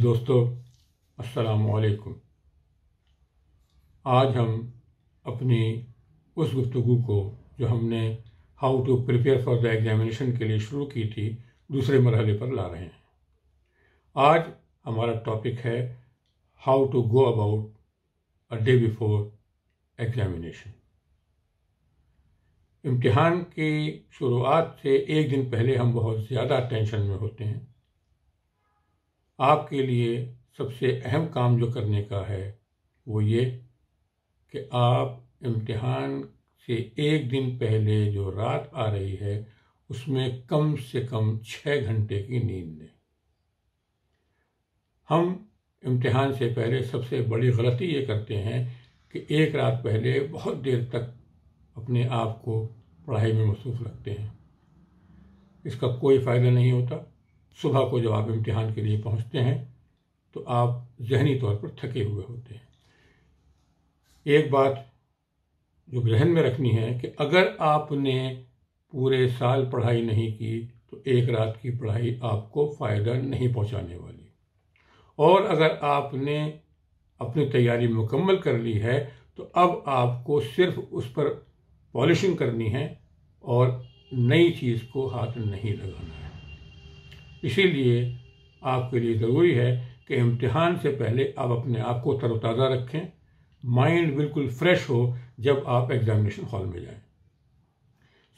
अजीज़ दोस्तों अस्सलाम आज हम अपनी उस गुफ्तु को जो हमने how to prepare for the examination के लिए शुरू की थी दूसरे मरहले पर ला रहे हैं आज हमारा टॉपिक है how to go about a day before examination इम्तिहान की शुरुआत से एक दिन पहले हम बहुत ज़्यादा टेंशन में होते हैं आपके लिए सबसे अहम काम जो करने का है वो ये कि आप इम्तिहान से एक दिन पहले जो रात आ रही है उसमें कम से कम छः घंटे की नींद लें हम इम्तिहान से पहले सबसे बड़ी गलती ये करते हैं कि एक रात पहले बहुत देर तक अपने आप को पढ़ाई में मसरूफ़ रखते हैं इसका कोई फ़ायदा नहीं होता सुबह को जब आप इम्तिहान के लिए पहुंचते हैं तो आप जहनी तौर पर थके हुए होते हैं एक बात जो जहन में रखनी है कि अगर आपने पूरे साल पढ़ाई नहीं की तो एक रात की पढ़ाई आपको फ़ायदा नहीं पहुंचाने वाली और अगर आपने अपनी तैयारी मुकम्मल कर ली है तो अब आपको सिर्फ उस पर पॉलिशिंग करनी है और नई चीज़ को हाथ नहीं लगाना है इसीलिए आपके लिए ज़रूरी है कि इम्तिहान से पहले आप अपने आप को तरोताज़ा रखें माइंड बिल्कुल फ्रेश हो जब आप एग्ज़ामिनेशन हॉल में जाएं।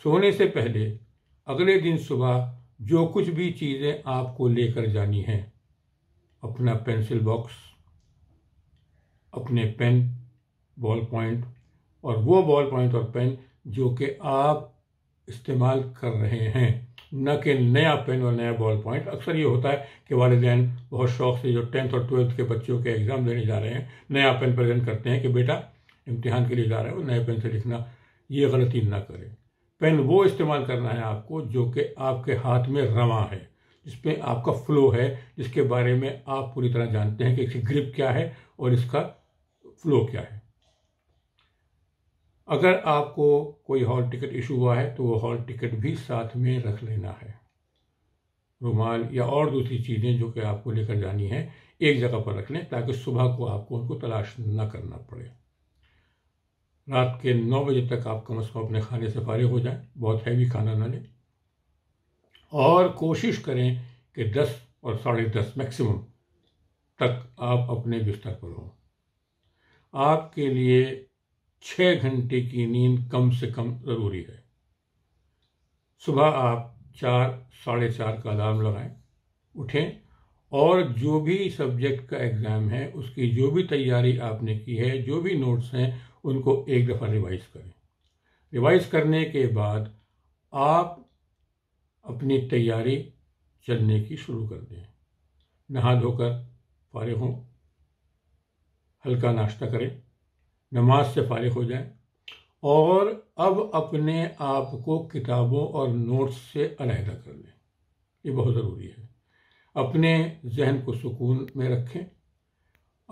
सोने से पहले अगले दिन सुबह जो कुछ भी चीज़ें आपको लेकर जानी हैं अपना पेंसिल बॉक्स अपने पेन बॉल पॉइंट और वो बॉल पॉइंट और पेन जो कि आप इस्तेमाल कर रहे हैं न कि नया पेन और नया बॉल पॉइंट अक्सर ये होता है कि वालदेन बहुत शौक से जो टेंथ और ट्वेल्थ के बच्चों के एग्ज़ाम देने जा रहे हैं नया पेन प्रेजेंट करते हैं कि बेटा इम्तिहान के लिए जा रहे हो नए पेन से लिखना ये गलती ना करें पेन वो इस्तेमाल करना है आपको जो कि आपके हाथ में रवा है जिसमें आपका फ्लो है जिसके बारे में आप पूरी तरह जानते हैं कि इसकी ग्रिप क्या है और इसका फ्लो क्या है अगर आपको कोई हॉल टिकट इशू हुआ है तो वो हॉल टिकट भी साथ में रख लेना है रुमाल या और दूसरी चीज़ें जो कि आपको लेकर जानी है एक जगह पर रख लें ताकि सुबह को आपको उनको तलाश न करना पड़े रात के नौ बजे तक आप कम अज़ कम अपने खाने से फारिग हो जाए बहुत हैवी खाना ना लें और कोशिश करें कि दस और साढ़े दस मैक्सिमम तक आप अपने बिस्तर पर हों आपके लिए छः घंटे की नींद कम से कम ज़रूरी है सुबह आप चार साढ़े चार का अलार्म लगाएं उठें और जो भी सब्जेक्ट का एग्ज़ाम है उसकी जो भी तैयारी आपने की है जो भी नोट्स हैं उनको एक दफ़ा रिवाइज करें रिवाइज करने के बाद आप अपनी तैयारी चलने की शुरू कर दें नहा धोकर फारे हों हल्का नाश्ता करें नमाज से फारिग हो जाएं और अब अपने आप को किताबों और नोट्स से अलहदा कर लें ये बहुत ज़रूरी है अपने जहन को सुकून में रखें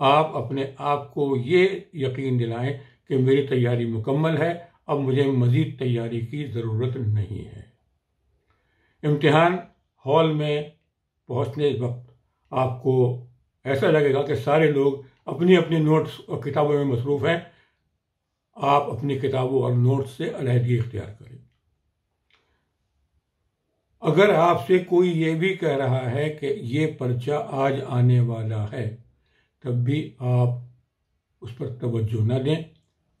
आप अपने आप को ये यकीन दिलाएं कि मेरी तैयारी मुकम्मल है अब मुझे मज़ीद तैयारी की ज़रूरत नहीं है इम्तहान हॉल में पहुंचने वक्त आपको ऐसा लगेगा कि सारे लोग अपनी अपने नोट्स और किताबों में मसरूफ़ हैं आप अपनी किताबों और नोट्स से अलहदगी इख्तियार करें अगर आपसे कोई ये भी कह रहा है कि ये पर्चा आज आने वाला है तब भी आप उस पर तवज्जो न दें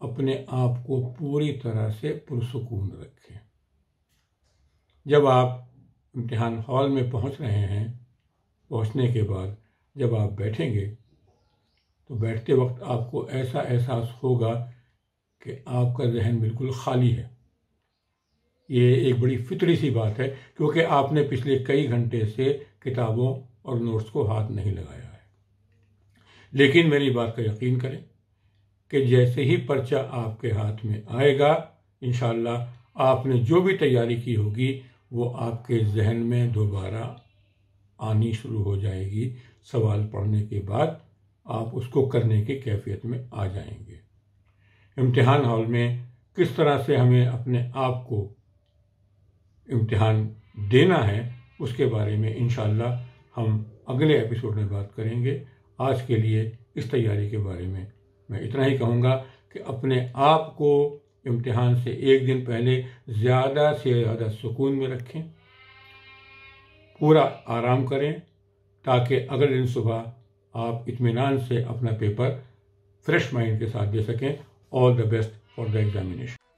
अपने आप को पूरी तरह से पुरसकून रखें जब आप इम्तहान हॉल में पहुंच रहे हैं पहुंचने के बाद जब आप बैठेंगे तो बैठते वक्त आपको ऐसा एहसास होगा कि आपका जहन बिल्कुल खाली है ये एक बड़ी फितरी सी बात है क्योंकि आपने पिछले कई घंटे से किताबों और नोट्स को हाथ नहीं लगाया है लेकिन मेरी बात का यकीन करें कि जैसे ही पर्चा आपके हाथ में आएगा इन आपने जो भी तैयारी की होगी वो आपके जहन में दोबारा आनी शुरू हो जाएगी सवाल पढ़ने के बाद आप उसको करने की कैफियत में आ जाएंगे इम्तिहान हॉल में किस तरह से हमें अपने आप को इम्तिहान देना है उसके बारे में इन हम अगले एपिसोड में बात करेंगे आज के लिए इस तैयारी के बारे में मैं इतना ही कहूँगा कि अपने आप को इम्तिहान से एक दिन पहले ज़्यादा से ज़्यादा सुकून में रखें पूरा आराम करें ताकि अगले दिन सुबह आप इतमान से अपना पेपर फ्रेश माइंड के साथ दे सकें all the best for the examination